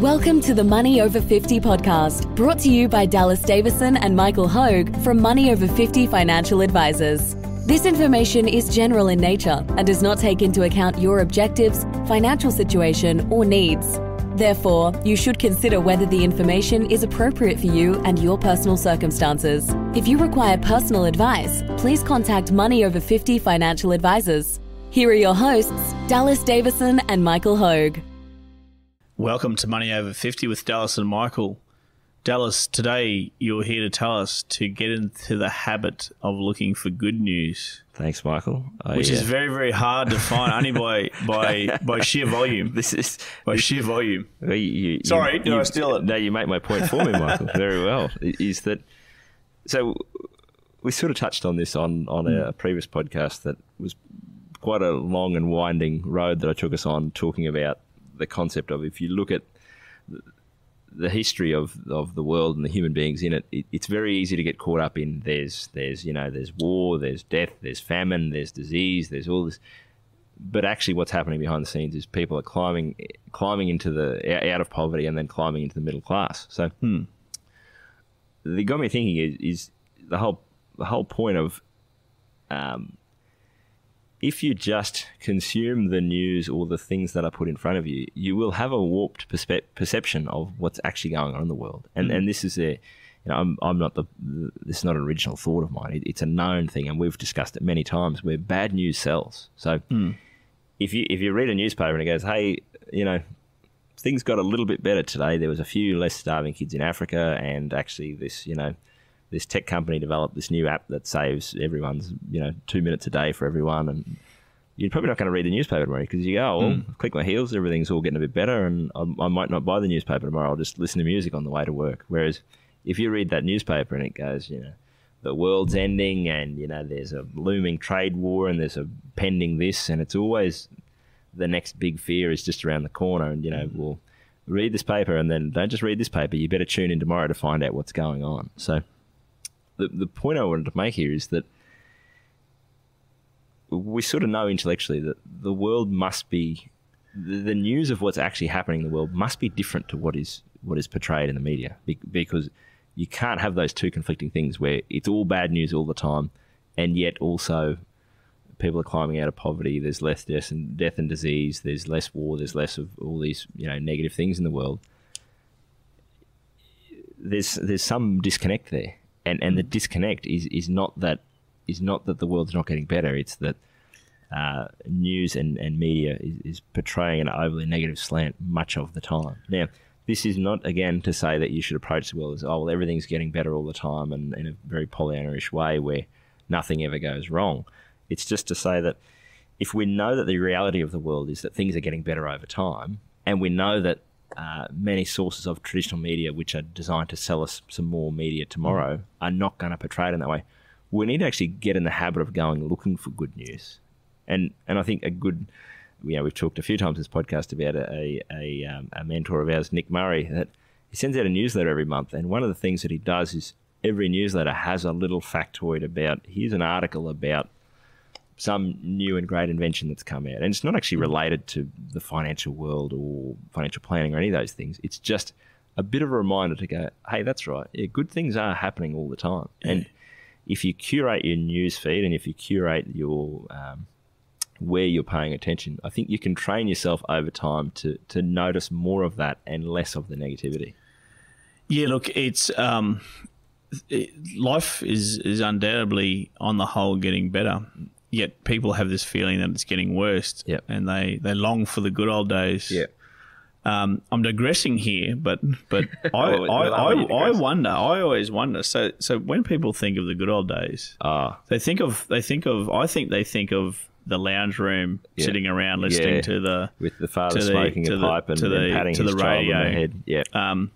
Welcome to the Money Over 50 podcast, brought to you by Dallas Davison and Michael Hoag from Money Over 50 Financial Advisors. This information is general in nature and does not take into account your objectives, financial situation, or needs. Therefore, you should consider whether the information is appropriate for you and your personal circumstances. If you require personal advice, please contact Money Over 50 Financial Advisors. Here are your hosts, Dallas Davison and Michael Hoag. Welcome to Money Over 50 with Dallas and Michael. Dallas, today you're here to tell us to get into the habit of looking for good news. Thanks, Michael. Oh, which yeah. is uh, very, very hard to find only by by by sheer volume. This is by sheer volume. You, you, Sorry, you, did I steal it? No, you make my point for me, Michael. very well. Is that so? We sort of touched on this on on hmm. a previous podcast that was quite a long and winding road that I took us on talking about the concept of if you look at the history of, of the world and the human beings in it, it, it's very easy to get caught up in there's there's you know there's war, there's death, there's famine, there's disease, there's all this. But actually, what's happening behind the scenes is people are climbing climbing into the out of poverty and then climbing into the middle class. So hmm. the got me thinking is, is the whole the whole point of um, if you just consume the news or the things that are put in front of you, you will have a warped perspe- perception of what's actually going on in the world. And mm-hmm. and this is a you know, I'm, I'm not the, the, this is not an original thought of mine. It, it's a known thing, and we've discussed it many times. Where bad news sells. So mm. if you if you read a newspaper and it goes, hey, you know, things got a little bit better today. There was a few less starving kids in Africa, and actually, this you know, this tech company developed this new app that saves everyone's, you know, two minutes a day for everyone. And you're probably not going to read the newspaper tomorrow because you go, oh, well, mm. click my heels, everything's all getting a bit better, and I, I, might not buy the newspaper tomorrow. I'll just listen to music on the way to work. Whereas if you read that newspaper and it goes, you know, the world's ending, and you know, there's a looming trade war, and there's a pending this, and it's always the next big fear is just around the corner, and you know, we hmm. well, read this paper, and then don't just read this paper. You better tune in tomorrow to find out what's going on. So the, the point I wanted to make here is that we sort of know intellectually that the world must be the, the news of what's actually happening in the world must be different to what is what is portrayed in the media because you can't have those two conflicting things where it's all bad news all the time and yet also people are climbing out of poverty there's less death and death and disease there's less war there's less of all these you know negative things in the world there's there's some disconnect there and and the hmm. disconnect is is not that is not that the world's not getting better. It's that uh, news and, and media is, is, portraying an overly negative slant much of the time. Now, this is not, again, to say that you should approach the world as, oh, well, everything's getting better all the time and in a very Pollyannaish way where nothing ever goes wrong. It's just to say that if we know that the reality of the world is that things are getting better over time, and we know that uh, many sources of traditional media, which are designed to sell us some more media tomorrow, mm. are not going to portray it in that way. We need to actually get in the habit of going looking for good news, and and I think a good, you know, we've talked a few times in this podcast about a a, um, a mentor of ours, Nick Murray, that he sends out a newsletter every month, and one of the things that he does is every newsletter has a little factoid about here's an article about some new and great invention that's come out. And it's not actually hmm. related to the financial world or financial planning or any of those things. It's just a bit of a reminder to go, hey, that's right. Yeah, good things are happening all the time. And if you curate your news feed and if you curate your um, where you're paying attention, I think you can train yourself over time to to notice more of that and less of the negativity. Yeah, look, it's um, it, life is is undoubtedly on the whole getting better yet people have this feeling that it's getting worse. Yep. And they, they long for the good old days. Um, I'm digressing here, but but I I, I, I, wonder. I always wonder. So so when people think of the good old days, ah. they think of they think of. I think they think of the lounge room, yeah. sitting around listening yeah. to the with the father smoking the, a pipe the, and, to the, patting to his the radio. child on the head. Yeah. Um,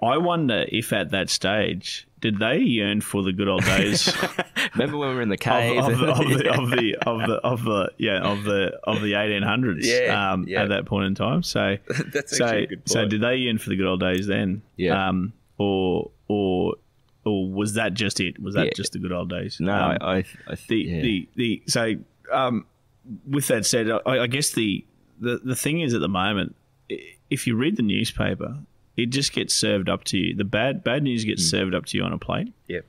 I wonder if at that stage did they yearn for the good old days? Remember when we were in the cave of, of, of, the, of, the, of the of the yeah of the of the eighteen hundreds yeah, um, yeah. at that point in time. So that's so, so did they yearn for the good old days then? Yeah. Um, or or or was that just it? Was that yeah. just the good old days? No, um, I, I, I th- the, yeah. the the so um, with that said, I, I guess the, the the thing is at the moment, if you read the newspaper, it just gets served up to you. The bad bad news gets mm. served up to you on a plate. Yep.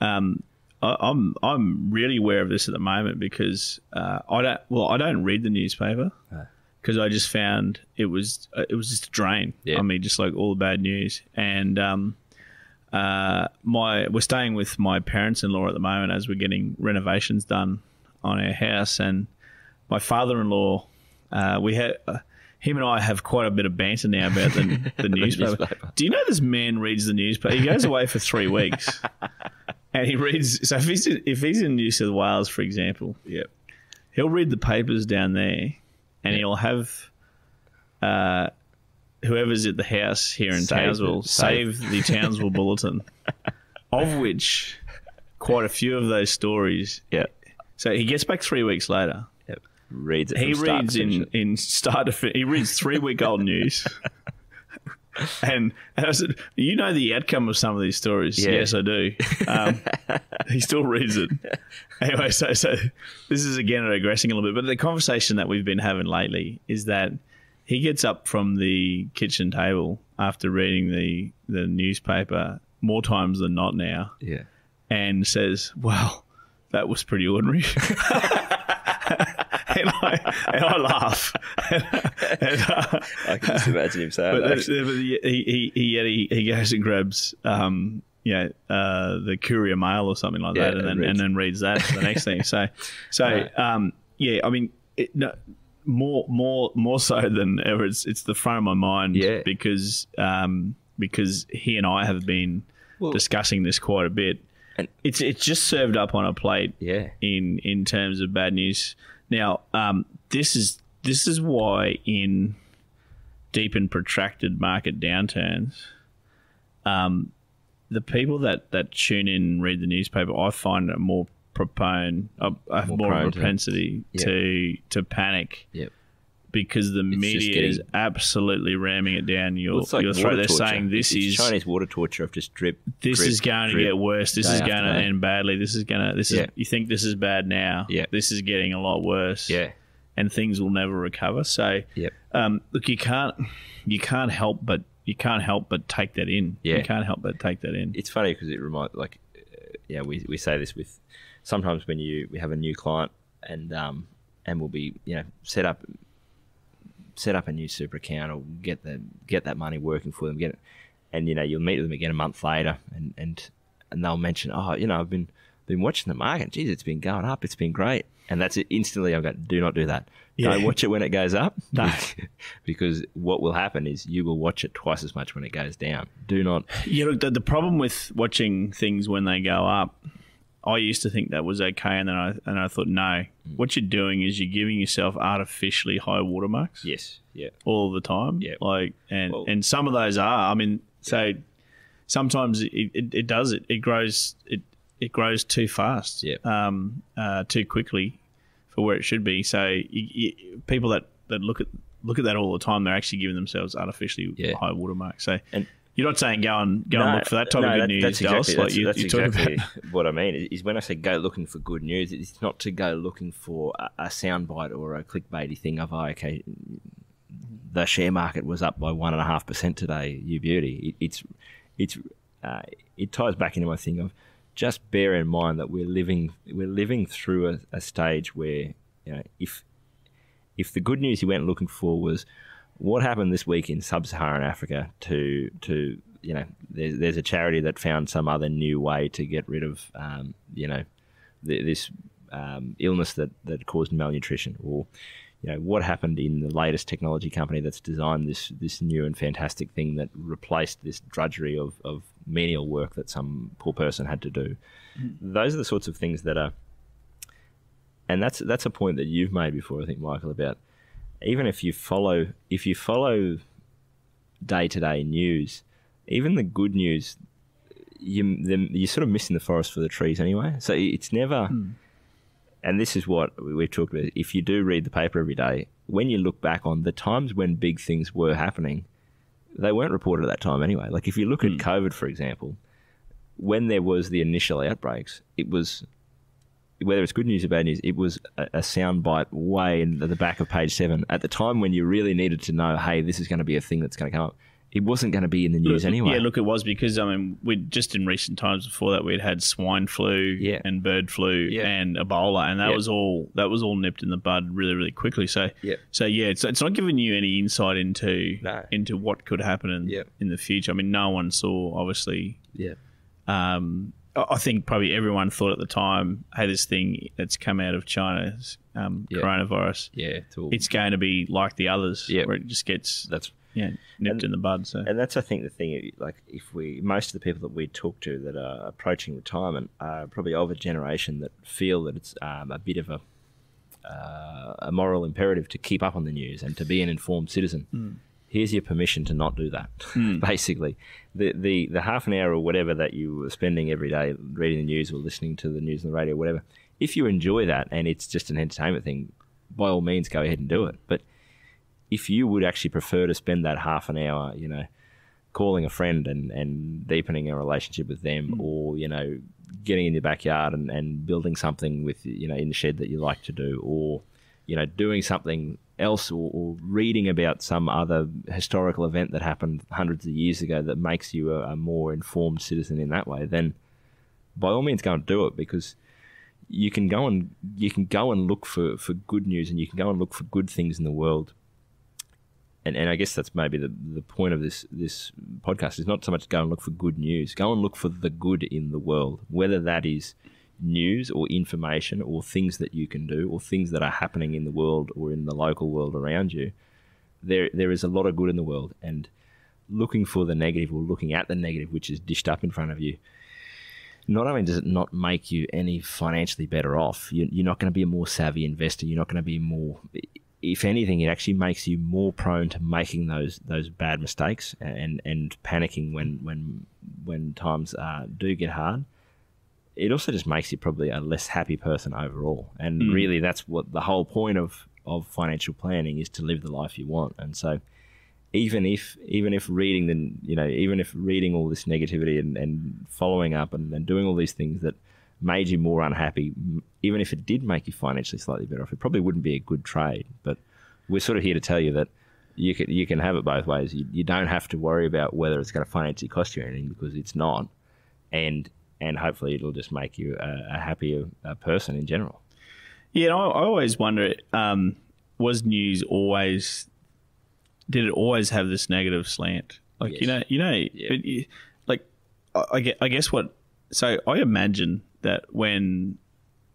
Um, I, am I'm, I'm really aware of this at the moment because uh, I don't well I don't read the newspaper because ah. I just found it was uh, it was just a drain. Yeah. I mean, just like all the bad news. And um, uh, my we're staying with my parents-in-law at the moment as we're getting renovations done on our house, and my father-in-law. Uh, we had uh, him and I have quite a bit of banter now about the, the, newspaper. the newspaper. Do you know this man reads the newspaper? He goes away for three weeks, and he reads. So if he's in, if he's in New South Wales, for example, yep. he'll read the papers down there, and yep. he'll have. Uh, whoever's at the house here in save Townsville, save. save the Townsville Bulletin, of which quite a few of those stories. Yeah. So he gets back three weeks later, reads it. He reads in in start to finish. He reads three week old news. and, I said, "You know the outcome of some of these stories." Yeah. Yes, I do. Um, he still reads it. Anyway, so so this is again regressing a little bit, but the conversation that we've been having lately is that he gets up from the kitchen table after reading the the newspaper more times than not now. Yeah. And says, "Well, that was pretty ordinary." and, I, and I laugh. And, and, uh, I can just imagine him saying but, that. But he, he, he, he, goes and grabs um, uh, the courier mail or something like yeah, that, and then, reads. and then reads that the next thing. So, so right. um, yeah, I mean, it, no, more more more so than ever, it's it's the front of my mind yeah. because um, because he and I have been well, discussing this quite a bit. And it's it's just served up on a plate. Yeah. In in terms of bad news, now, um, this is this is why in deep and protracted market downturns, um, the people that, that tune in and read the newspaper, I find are more propone, uh, more, more propensity to to panic. Yep because the it's media getting... is absolutely ramming it down your, like your throat. They're torture. saying this it's is Chinese water torture of just drip. This drip, is going drip, to get worse. This is going to end badly. This is going to. This yeah. is. You think this is bad now? Yeah. This is getting a lot worse. Yeah. And things will never recover. So, yep. um, look, you can't, you can't help but you can't help but take that in. Yeah. You can't help but take that in. It's funny because it reminds like, uh, yeah, we, we say this with sometimes when you we have a new client and um and we'll be you know set up set up a new super account or get the get that money working for them. Get it, and you know you'll meet them again a month later, and and and they'll mention, oh, you know, I've been been watching the market. Geez, it's been going up. It's been great. And that's it. Instantly, I've got, do not do that. Yeah. Don't watch it when it goes up. No. because what will happen is you will watch it twice as much when it goes down. Do not. You know the, the problem with watching things when they go up I used to think that was okay, and then I and I thought, no, mm. what you're doing is you're giving yourself artificially high watermarks. Yes, yeah, all the time. Yeah, like and well, and some of those are. I mean, so yeah. sometimes it, it, it, does it. It grows it it grows too fast. Yeah, um, uh, too quickly for where it should be. So you, you, people that that look at look at that all the time, they're actually giving themselves artificially yeah. high watermarks. So and you're not saying go and go no, and look for that type no, of good that, news. That's exactly, that's, like you, exactly what I mean. Is when I say go looking for good news, it's not to go looking for a, a soundbite or a clickbaity thing of oh, okay, the share market was up by one and a half percent today. You beauty. It, it's it's uh, it ties back into my thing of just bear in mind that we're living we're living through a, a stage where you know if if the good news you went looking for was what happened this week in sub-Saharan Africa to to you know there's, there's a charity that found some other new way to get rid of um, you know this um, illness that that caused malnutrition or you know what happened in the latest technology company that's designed this this new and fantastic thing that replaced this drudgery of, of menial work that some poor person had to do. Mm. Those are the sorts of things that are, and that's that's a point that you've made before, I think, Michael, about even if you follow if you follow day to day news, even the good news, you the, you're sort of missing the forest for the trees anyway. So it's never. Mm. And this is what we've talked about. If you do read the paper every day, when you look back on the times when big things were happening, they weren't reported at that time anyway. Like if you look mm. at hmm. COVID, for example, when there was the initial outbreaks, it was whether it's good news or bad news, it was a, a soundbite way in the, the back of page seven at the time when you really needed to know, hey, this is going to be a thing that's going to come up it wasn't going to be in the news anyway. Yeah, look, it was because I mean, we just in recent times before that we'd had swine flu yeah. and bird flu yeah. and Ebola, and that yeah. was all that was all nipped in the bud really, really quickly. So, yeah. so yeah, it's, it's not giving you any insight into no. into what could happen in, in the future. I mean, no one saw obviously. Yeah. Um, I think probably everyone thought at the time, hey, this thing that's come out of China's um, yeah. coronavirus, yeah, it's, it's, going to be like the others, yeah. where it just gets that's yeah nipped and, in the bud. So, and that's I think the thing, like if we most of the people that we talk to that are approaching retirement are probably of a generation that feel that it's um, a bit of a uh, a moral imperative to keep up on the news and to be an informed citizen. Mm here's your permission to not do that. Mm. Basically, the, the the half an hour or whatever that you were spending every day reading the news or listening to the news on the radio, whatever. If you enjoy that and it's just an entertainment thing, by all means, go ahead and do it. But if you would actually prefer to spend that half an hour, you know, calling a friend and, and deepening a relationship with them, mm. or you know, getting in your backyard and, and building something with you know in the shed that you like to do, or you know, doing something else or, or, reading about some other historical event that happened hundreds of years ago that makes you a, a more informed citizen in that way, then by all means go and do it because you can go and you can go and look for, for good news and you can go and look for good things in the world. And and I guess that's maybe the, the point of this this podcast is not so much go and look for good news. Go and look for the good in the world, whether that is news or information or things that you can do or things that are happening in the world or in the local world around you, there there is a lot of good in the world. And looking for the negative or looking at the negative, which is dished up in front of you, not only does it not make you any financially better off, you're not going to be a more savvy investor. You're not going to be more. If anything, it actually makes you more prone to making those those bad mistakes and and panicking when when when times uh, do get hard it also just makes you probably a less happy person overall. And mm. really, that's what the whole point of of financial planning is to live the life you want. And so, even if even if reading the you know even if reading all this negativity and, and following up and, and doing all these things that made you more unhappy, even if it did make you financially slightly better off, it probably wouldn't be a good trade. But we're sort of here to tell you that you can you can have it both ways. You, you don't have to worry about whether it's going to financially cost you anything because it's not, and and hopefully it'll just make you a, a happier uh, person in general. Yeah, I, I always wonder um, was news always did it always have this negative slant? Like yes. you know, you know, yeah. like I, I guess what so I imagine that when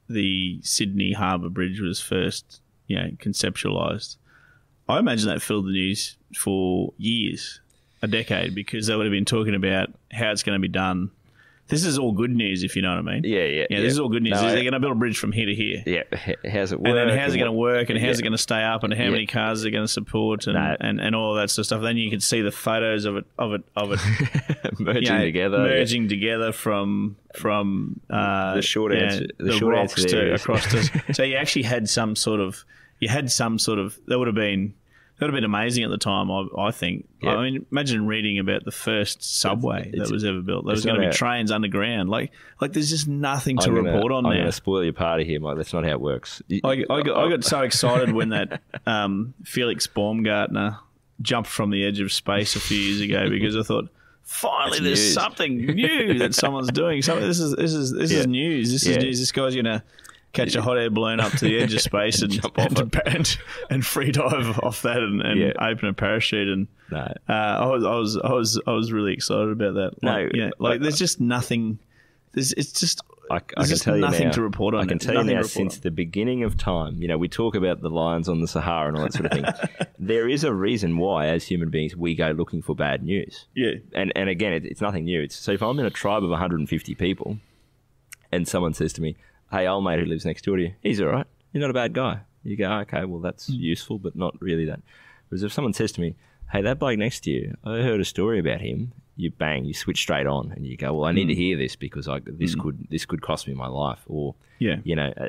the Sydney Harbour Bridge was first, you know, conceptualized, I imagine that filled the news for years, a decade, because they would have been talking about how it's going to be done, this is all good news, if you know what I mean. Yeah, yeah. Yeah, this is all good news. No, they're going to build a bridge from here to here. Yeah, how's it work? And then how's it going to work? And how's yeah. it going to stay up? And how yeah. many cars are going to support? And, no. and, and all that sort of stuff. Then you can see the photos of it of it of it merging you know, together, merging together from from uh, the short answer, the, the short rocks answer to across to. so you actually had some sort of you had some sort of there would have been that would have been amazing at the time. I, I think. I mean, imagine reading about the first subway it's, that was ever built. There was going to be trains underground. Like, like there's just nothing to gonna, report on I'm there. spoil your party here, Mike. That's not how it works. I, I, got, I got, so excited when that um, Felix Baumgartner jumped from the edge of space a few years ago because I thought. Finally, That's there's news. something new that someone's doing. Something, this is this is this yeah. is news. This yeah. is news. This guy's gonna catch a hot air balloon up to the edge of space and, and, and, and, and, free dive off that and, and yeah. open a parachute. And no. uh, I, was, I was I was I was really excited about that. Like, no, yeah, like there's just nothing. There's, it's just I, I can tell you nothing now, to report on. I can it. tell nothing you now since on. the beginning of time. You know, we talk about the lions on the Sahara and all that sort of thing. there is a reason why, as human beings, we go looking for bad news. Yeah, and and again, it, it's nothing new. It's, so if I'm in a tribe of 150 people, and someone says to me, hey, old mate who lives next door to you, he's all right. You're not a bad guy. You go, okay, well, that's mm. useful, but not really that. Whereas if someone says to me, hey, that bloke next to you, I heard a story about him, you bang, you switch straight on, and you go, well, I need mm. to hear this because I, this mm. could this could cost me my life, or yeah, you know, uh,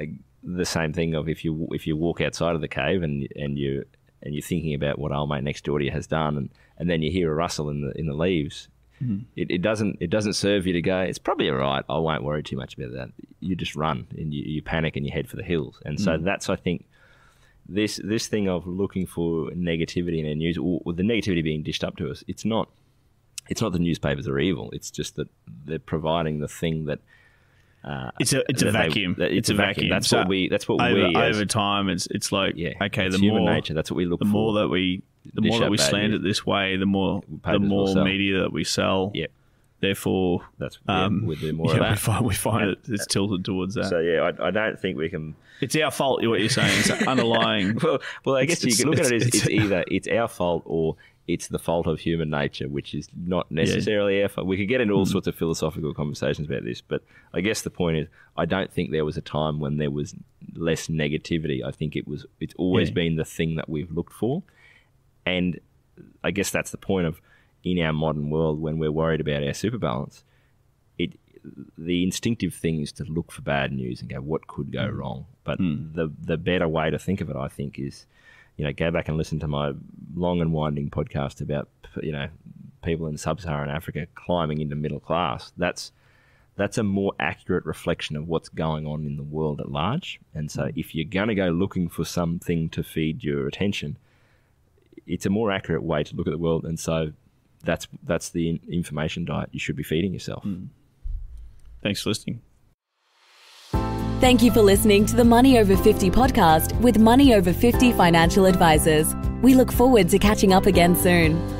uh, the same thing of if you if you walk outside of the cave and and you and you're thinking about what old mate next door to you has done, and, and then you hear a rustle in the in the leaves, Mm-hmm. It, it, doesn't it doesn't serve you to go. It's probably all right. I won't worry too much about that. You just run and you, you panic and you head for the hills. And so mm-hmm. that's I think this this thing of looking for negativity in the news or, or the negativity being dished up to us. It's not it's not the newspapers are evil. It's just that they're providing the thing that uh, it's a it's a vacuum. They, it's, it's, a vacuum. vacuum. That's so what we. That's what over, we. Over time, it's it's like yeah, okay. The more nature. That's what we look. The for. more that we the more that we value. slant it this way, the more Papers the more media that we sell. Yeah, Therefore, that's um, yeah, we do more yeah, of that. We find, we find it, it's tilted towards that. So yeah, I, I, don't think we can. It's our fault. What you're saying is underlying. well, well, I guess you can look at it as it's, either it's our fault or it's the fault of human nature, which is not necessarily yeah. our fault. We could get into all mm. sorts of philosophical conversations about this, but I guess the point is, I don't think there was a time when there was less negativity. I think it was it's always yeah. been the thing that we've looked for. And I guess that's the point of in our modern world when we're worried about our super balance, it the instinctive thing is to look for bad news and go, what could go hmm. wrong? But mm. the the better way to think of it, I think, is you know go back and listen to my long and winding podcast about you know people in sub-Saharan Africa climbing into middle class. That's that's a more accurate reflection of what's going on in the world at large. And so, hmm. if you're going to go looking for something to feed your attention, it's a more accurate way to look at the world. And so that's that's the information diet you should be feeding yourself. Mm. Thanks for listening. Thank you for listening to the Money Over 50 podcast with Money Over 50 financial advisors. We look forward to catching up again soon.